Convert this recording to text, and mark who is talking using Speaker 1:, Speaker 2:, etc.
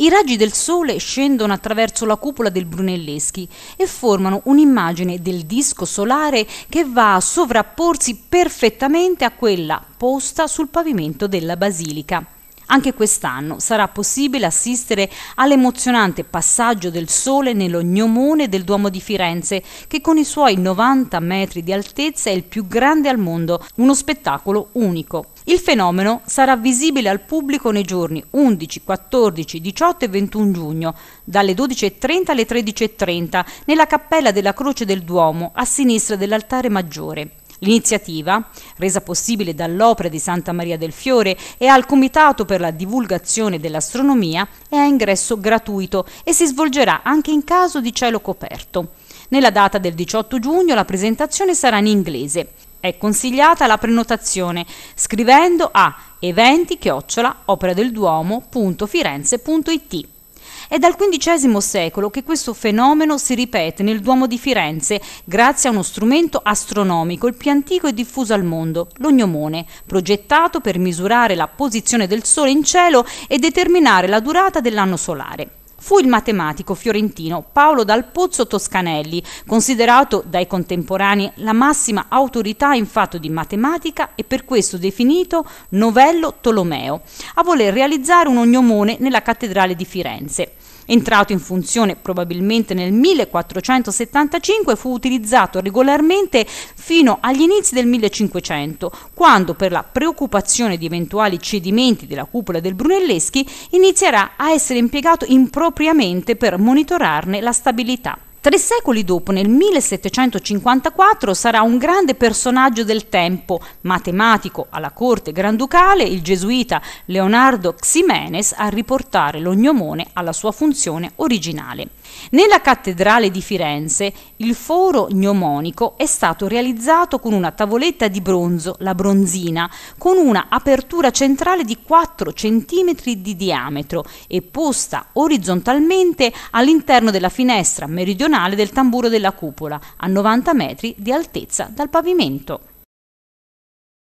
Speaker 1: I raggi del sole scendono attraverso la cupola del Brunelleschi e formano un'immagine del disco solare che va a sovrapporsi perfettamente a quella posta sul pavimento della basilica. Anche quest'anno sarà possibile assistere all'emozionante passaggio del sole nello gnomone del Duomo di Firenze, che con i suoi 90 metri di altezza è il più grande al mondo, uno spettacolo unico. Il fenomeno sarà visibile al pubblico nei giorni 11, 14, 18 e 21 giugno, dalle 12.30 alle 13.30, nella cappella della Croce del Duomo, a sinistra dell'altare maggiore. L'iniziativa, resa possibile dall'opera di Santa Maria del Fiore e al Comitato per la divulgazione dell'astronomia, è a ingresso gratuito e si svolgerà anche in caso di cielo coperto. Nella data del 18 giugno la presentazione sarà in inglese. È consigliata la prenotazione scrivendo a eventi del Duomo.firenze.it. È dal XV secolo che questo fenomeno si ripete nel Duomo di Firenze grazie a uno strumento astronomico, il più antico e diffuso al mondo, l'ognomone, progettato per misurare la posizione del Sole in cielo e determinare la durata dell'anno solare fu il matematico fiorentino Paolo Dal Pozzo Toscanelli, considerato dai contemporanei la massima autorità in fatto di matematica e per questo definito novello Tolomeo, a voler realizzare un ognomone nella cattedrale di Firenze. Entrato in funzione probabilmente nel 1475, fu utilizzato regolarmente fino agli inizi del 1500, quando per la preoccupazione di eventuali cedimenti della cupola del Brunelleschi inizierà a essere impiegato impropriamente per monitorarne la stabilità. Tre secoli dopo, nel 1754, sarà un grande personaggio del tempo, matematico alla corte granducale, il gesuita Leonardo Ximenes, a riportare l'ognomone alla sua funzione originale. Nella cattedrale di Firenze il foro gnomonico è stato realizzato con una tavoletta di bronzo, la bronzina, con una apertura centrale di 4 cm di diametro e posta orizzontalmente all'interno della finestra meridionale meridionale del tamburo della cupola, a 90 metri di altezza dal pavimento.